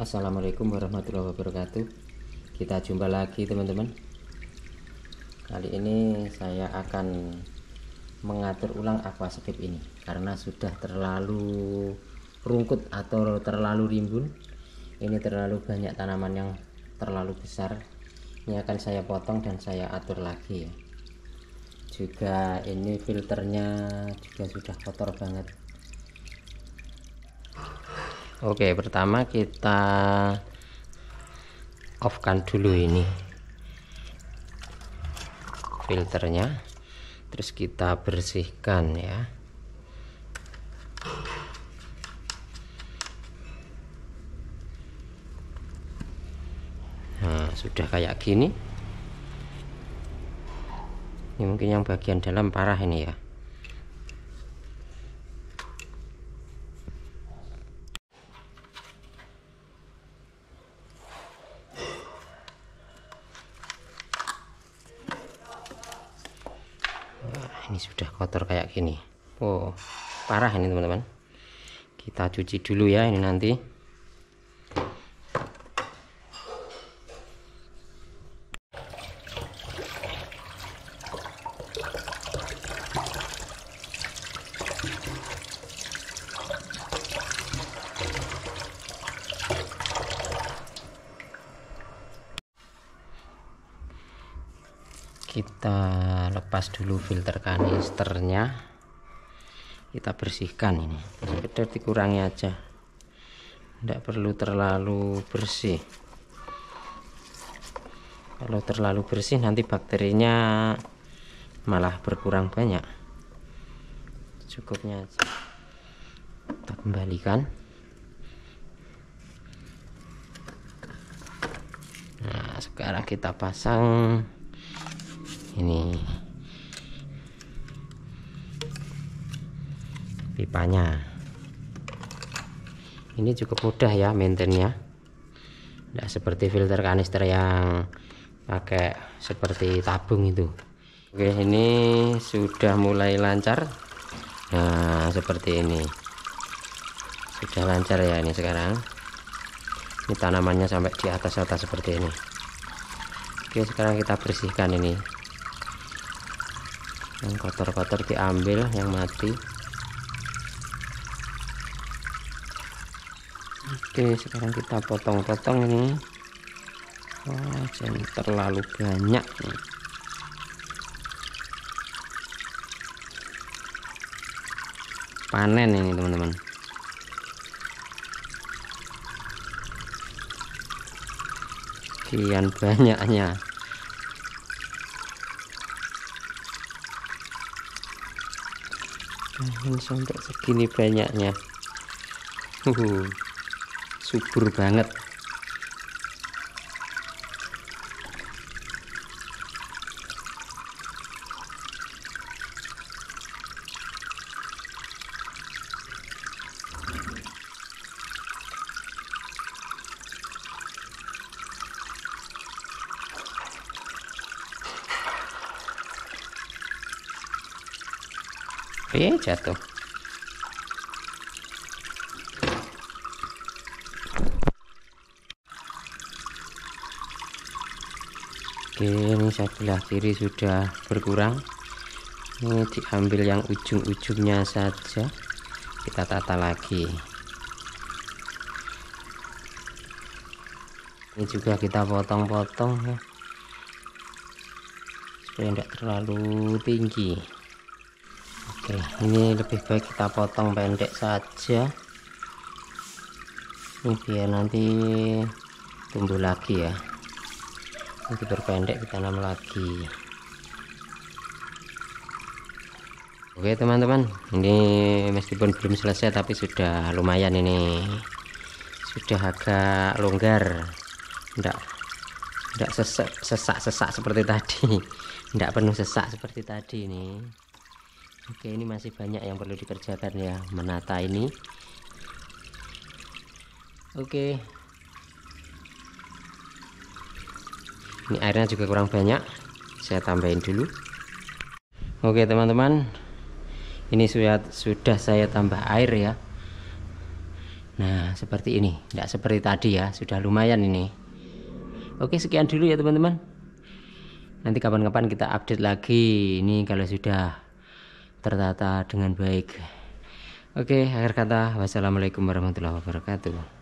Assalamualaikum warahmatullahi wabarakatuh kita jumpa lagi teman-teman kali ini saya akan mengatur ulang aquascape ini karena sudah terlalu rungkut atau terlalu rimbun ini terlalu banyak tanaman yang terlalu besar ini akan saya potong dan saya atur lagi ya juga ini filternya juga sudah kotor banget Oke pertama kita offkan dulu ini filternya terus kita bersihkan ya nah sudah kayak gini ini mungkin yang bagian dalam parah ini ya ini sudah kotor kayak gini oh parah ini teman-teman kita cuci dulu ya ini nanti kita lepas dulu filter kanisternya kita bersihkan ini sekedar dikurangi aja tidak perlu terlalu bersih kalau terlalu bersih nanti bakterinya malah berkurang banyak cukupnya aja kita kembalikan nah sekarang kita pasang ini pipanya ini cukup mudah ya maintainnya tidak seperti filter kanister yang pakai seperti tabung itu oke ini sudah mulai lancar nah seperti ini sudah lancar ya ini sekarang ini tanamannya sampai di atas-atas seperti ini oke sekarang kita bersihkan ini yang kotor-kotor diambil yang mati oke sekarang kita potong-potong ini wah jangan terlalu banyak nih panen ini teman-teman kian banyaknya jangan sampai segini banyaknya uh subur banget eh jatuh oke ini sebelah kiri sudah berkurang ini diambil yang ujung-ujungnya saja kita tata lagi ini juga kita potong-potong ya supaya tidak terlalu tinggi oke ini lebih baik kita potong pendek saja ini biar nanti tumbuh lagi ya nanti berpendek kita tanam lagi oke teman-teman ini meskipun belum selesai tapi sudah lumayan ini sudah agak longgar enggak enggak sesak-sesak seperti tadi enggak penuh sesak seperti tadi ini Oke ini masih banyak yang perlu dikerjakan ya menata ini Oke ini airnya juga kurang banyak saya tambahin dulu Oke teman-teman ini sudah, sudah saya tambah air ya Nah seperti ini tidak seperti tadi ya sudah lumayan ini Oke sekian dulu ya teman-teman nanti kapan-kapan kita update lagi ini kalau sudah tertata dengan baik. Oke, akhir kata, wassalamualaikum warahmatullahi wabarakatuh.